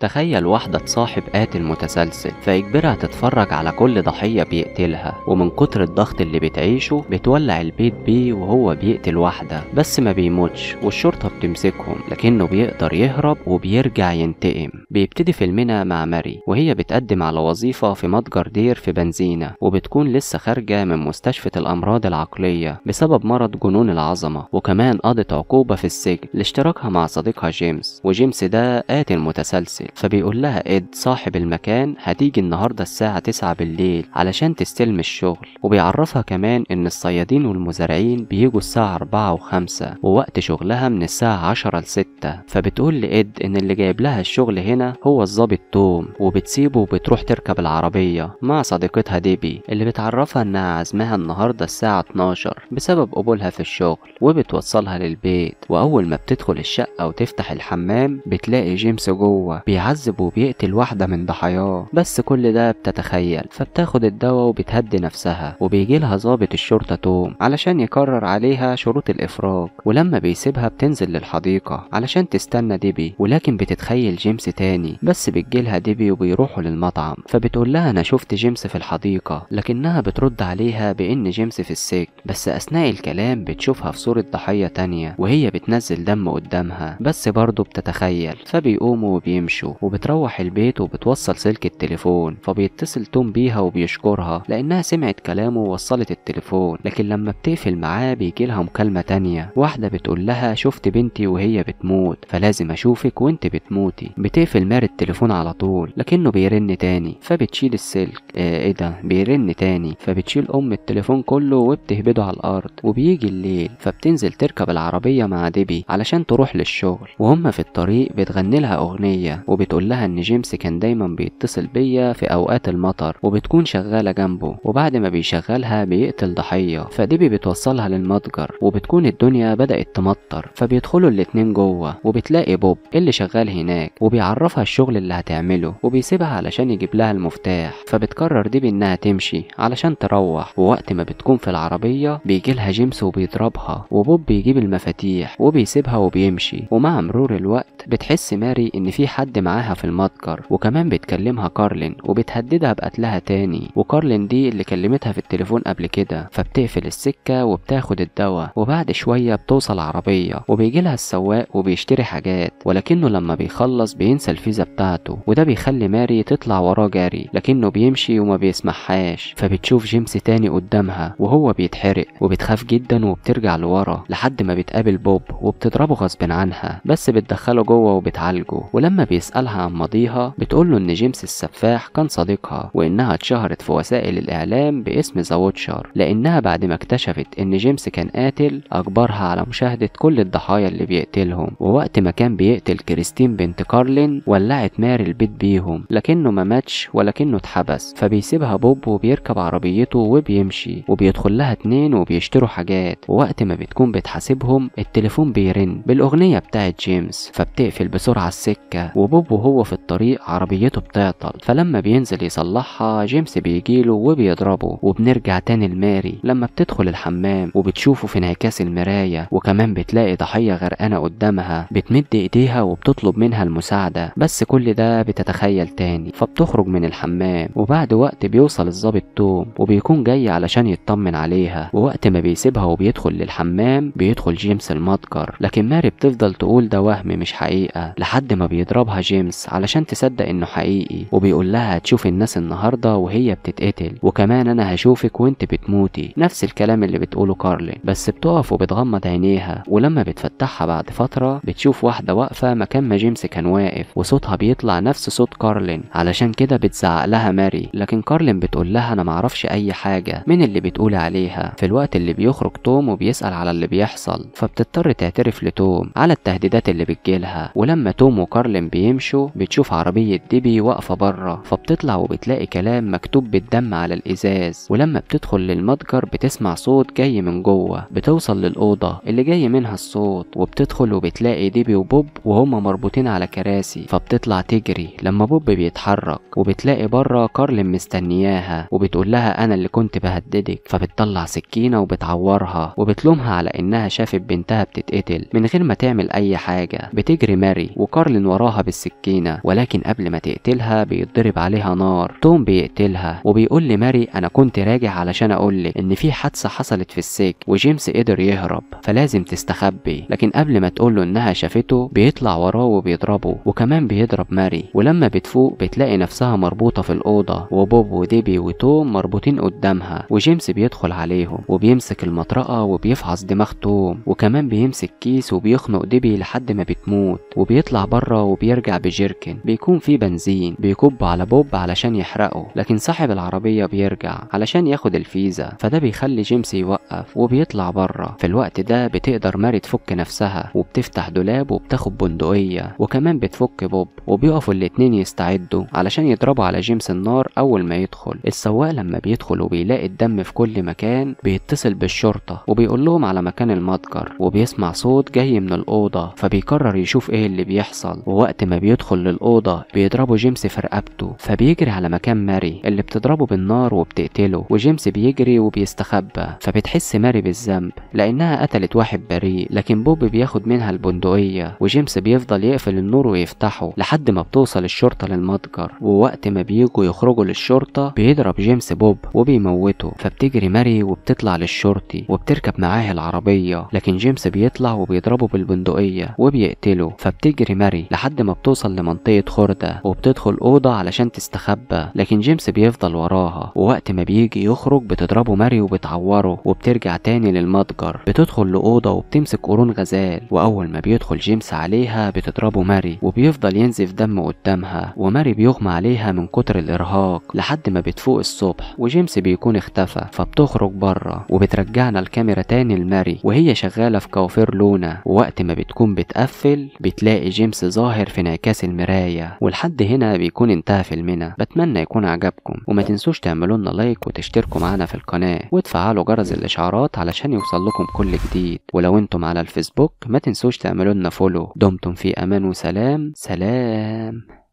تخيل واحدة تصاحب قاتل متسلسل فيجبرها تتفرج على كل ضحية بيقتلها ومن كتر الضغط اللي بتعيشه بتولع البيت بيه وهو بيقتل واحدة بس ما بيموتش والشرطة بتمسكهم لكنه بيقدر يهرب وبيرجع ينتقم بيبتدي فيلمنا مع ماري وهي بتقدم على وظيفة في متجر دير في بنزينة وبتكون لسه خارجة من مستشفى الأمراض العقلية بسبب مرض جنون العظمة وكمان قضت عقوبة في السجن لاشتراكها مع صديقها جيمس وجيمس ده قاتل متسلسل ذلك فبيقول لها إد صاحب المكان هتيجي النهاردة الساعة 9 بالليل علشان تستلم الشغل وبيعرفها كمان إن الصيادين والمزارعين بيجوا الساعة 4 و5 ووقت شغلها من الساعة 10 ل 6 فبتقول لإد إن اللي جايب لها الشغل هنا هو الظابط توم وبتسيبه وبتروح تركب العربية مع صديقتها ديبي اللي بتعرفها إنها عزمها النهاردة الساعة 12 بسبب قبولها في الشغل وبتوصلها للبيت وأول ما بتدخل الشقة وتفتح الحمام بتلاقي جيمس جوه بيعذب وبيقتل واحدة من ضحاياه بس كل ده بتتخيل فبتاخد الدواء وبتهدي نفسها وبيجيلها ظابط الشرطة توم علشان يكرر عليها شروط الإفراج ولما بيسيبها بتنزل للحديقة علشان تستنى ديبي ولكن بتتخيل جيمس تاني بس بتجيلها ديبي وبيروحوا للمطعم فبتقول لها أنا شفت جيمس في الحديقة لكنها بترد عليها بإن جيمس في السجن بس أثناء الكلام بتشوفها في صورة ضحية تانية وهي بتنزل دم قدامها بس برضه بتتخيل فبيقوموا وبيمشوا بيته وبتروح البيت وبتوصل سلك التليفون فبيتصل توم بيها وبيشكرها لأنها سمعت كلامه ووصلت التليفون لكن لما بتقفل معاه بيجيلها مكالمة تانية واحدة بتقول لها شفت بنتي وهي بتموت فلازم أشوفك وأنت بتموتي بتقفل ماري التليفون على طول لكنه بيرن تاني فبتشيل السلك آه إيه ده بيرن تاني فبتشيل أم التليفون كله وبتهبده على الأرض وبيجي الليل فبتنزل تركب العربية مع ديبي علشان تروح للشغل وهم في الطريق بتغني لها أغنية وبتقول لها ان جيمس كان دايما بيتصل بيا في اوقات المطر وبتكون شغاله جنبه وبعد ما بيشغلها بيقتل ضحيه فديبي بتوصلها للمتجر وبتكون الدنيا بدات تمطر فبيدخلوا الاتنين جوه وبتلاقي بوب اللي شغال هناك وبيعرفها الشغل اللي هتعمله وبيسيبها علشان يجيب لها المفتاح فبتقرر ديبي انها تمشي علشان تروح ووقت ما بتكون في العربيه بيجي لها جيمس وبيضربها وبوب بيجيب المفاتيح وبيسيبها وبيمشي ومع مرور الوقت بتحس ماري ان في حد معاها في المتجر وكمان بتكلمها كارلين وبتهددها بقتلها تاني وكارلين دي اللي كلمتها في التليفون قبل كده فبتقفل السكة وبتاخد الدواء وبعد شوية بتوصل عربية وبيجي لها السواق وبيشتري حاجات ولكنه لما بيخلص بينسى الفيزا بتاعته وده بيخلي ماري تطلع وراه جري لكنه بيمشي وما بيسمعهاش فبتشوف جيمس تاني قدامها وهو بيتحرق وبتخاف جدا وبترجع لورا لحد ما بتقابل بوب وبتضربه غصب عنها بس بتدخله جوه وبتعالجه ولما بيسأل بتسألها عن ماضيها بتقول له إن جيمس السفاح كان صديقها وإنها اتشهرت في وسائل الإعلام باسم ذا ووتشر لأنها بعد ما اكتشفت إن جيمس كان قاتل أجبرها على مشاهدة كل الضحايا اللي بيقتلهم ووقت ما كان بيقتل كريستين بنت كارلين ولعت ماري البيت بيهم لكنه ما ماتش ولكنه اتحبس فبيسيبها بوب وبيركب عربيته وبيمشي وبيدخل لها اتنين وبيشتروا حاجات ووقت ما بتكون بتحاسبهم التليفون بيرن بالأغنية بتاعت جيمس فبتقفل بسرعة السكة وبوب جنوب وهو في الطريق عربيته بتعطل فلما بينزل يصلحها جيمس بيجيله وبيضربه وبنرجع تاني لماري لما بتدخل الحمام وبتشوفه في انعكاس المراية وكمان بتلاقي ضحية غرقانة قدامها بتمد ايديها وبتطلب منها المساعدة بس كل ده بتتخيل تاني فبتخرج من الحمام وبعد وقت بيوصل الظابط توم وبيكون جاي علشان يطمن عليها ووقت ما بيسيبها وبيدخل للحمام بيدخل جيمس المتجر لكن ماري بتفضل تقول ده وهم مش حقيقة لحد ما بيضربها جيمس علشان تصدق انه حقيقي وبيقول لها هتشوف الناس النهارده وهي بتتقتل وكمان انا هشوفك وانت بتموتي نفس الكلام اللي بتقوله كارلين بس بتقف وبتغمض عينيها ولما بتفتحها بعد فتره بتشوف واحده واقفه مكان ما جيمس كان واقف وصوتها بيطلع نفس صوت كارلين علشان كده بتزعق لها ماري لكن كارلين بتقول لها انا معرفش اي حاجه مين اللي بتقول عليها في الوقت اللي بيخرج توم وبيسال على اللي بيحصل فبتضطر تعترف لتوم على التهديدات اللي بتجيلها ولما توم وكارلين بيمشوا بيمشوا بتشوف عربية ديبي واقفة بره فبتطلع وبتلاقي كلام مكتوب بالدم على الإزاز ولما بتدخل للمتجر بتسمع صوت جاي من جوه بتوصل للأوضة اللي جاي منها الصوت وبتدخل وبتلاقي ديبي وبوب وهما مربوطين على كراسي فبتطلع تجري لما بوب بيتحرك وبتلاقي بره كارلين مستنياها وبتقول لها أنا اللي كنت بهددك فبتطلع سكينة وبتعورها وبتلومها على إنها شافت بنتها بتتقتل من غير ما تعمل أي حاجة بتجري ماري وكارلين وراها بالسكينة بالسكينة ولكن قبل ما تقتلها بيتضرب عليها نار توم بيقتلها وبيقول لماري أنا كنت راجع علشان أقولك إن في حادثة حصلت في السجن وجيمس قدر يهرب فلازم تستخبي لكن قبل ما تقوله إنها شافته بيطلع وراه وبيضربه وكمان بيضرب ماري ولما بتفوق بتلاقي نفسها مربوطة في الأوضة وبوب وديبي وتوم مربوطين قدامها وجيمس بيدخل عليهم وبيمسك المطرقة وبيفحص دماغ توم وكمان بيمسك كيس وبيخنق ديبي لحد ما بتموت وبيطلع بره وبيرجع بجيركن بيكون فيه بنزين بيكب على بوب علشان يحرقه لكن صاحب العربية بيرجع علشان ياخد الفيزا فده بيخلي جيمس يوقف وبيطلع بره في الوقت ده بتقدر ماري تفك نفسها وبتفتح دولاب وبتاخد بندقية وكمان بتفك بوب وبيقفوا الاتنين يستعدوا علشان يضربوا على جيمس النار أول ما يدخل السواق لما بيدخل وبيلاقي الدم في كل مكان بيتصل بالشرطة وبيقول لهم على مكان المتجر وبيسمع صوت جاي من الأوضة فبيقرر يشوف إيه اللي بيحصل ووقت ما بي بيدخل للأوضة بيضربوا جيمس في رقبته فبيجري على مكان ماري اللي بتضربه بالنار وبتقتله وجيمس بيجري وبيستخبى فبتحس ماري بالذنب لأنها قتلت واحد بريء لكن بوب بياخد منها البندقية وجيمس بيفضل يقفل النور ويفتحه لحد ما بتوصل الشرطة للمتجر ووقت ما بييجوا يخرجوا للشرطة بيضرب جيمس بوب وبيموته فبتجري ماري وبتطلع للشرطي وبتركب معاه العربية لكن جيمس بيطلع وبيضربه بالبندقية وبيقتله فبتجري ماري لحد ما بتوصل بتوصل لمنطقة خردة وبتدخل أوضة علشان تستخبى لكن جيمس بيفضل وراها ووقت ما بيجي يخرج بتضربه ماري وبتعوره وبترجع تاني للمتجر بتدخل لأوضة وبتمسك قرون غزال وأول ما بيدخل جيمس عليها بتضربه ماري وبيفضل ينزف دم قدامها وماري بيغمى عليها من كتر الإرهاق لحد ما بتفوق الصبح وجيمس بيكون اختفى فبتخرج بره وبترجعنا الكاميرا تاني لماري وهي شغالة في كوافير لونا ووقت ما بتكون بتقفل بتلاقي جيمس ظاهر في نعكاس انعكاس المراية ولحد هنا بيكون انتهى فيلمنا بتمنى يكون عجبكم وما تنسوش تعملوا لنا لايك وتشتركوا معانا في القناة وتفعلوا جرس الاشعارات علشان يوصل لكم كل جديد ولو انتم على الفيسبوك ما تنسوش تعملوا لنا فولو دمتم في امان وسلام سلام